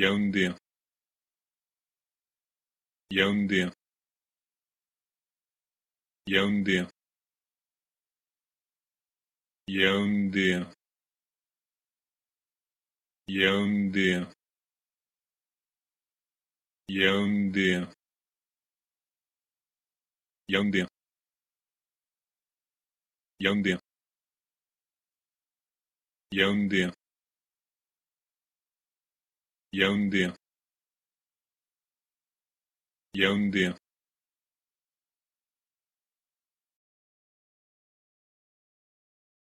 yaoundé yaoundé yaoundé yaoundé yaoundé yaoundé yaoundé yaoundé yaoundé yaoundé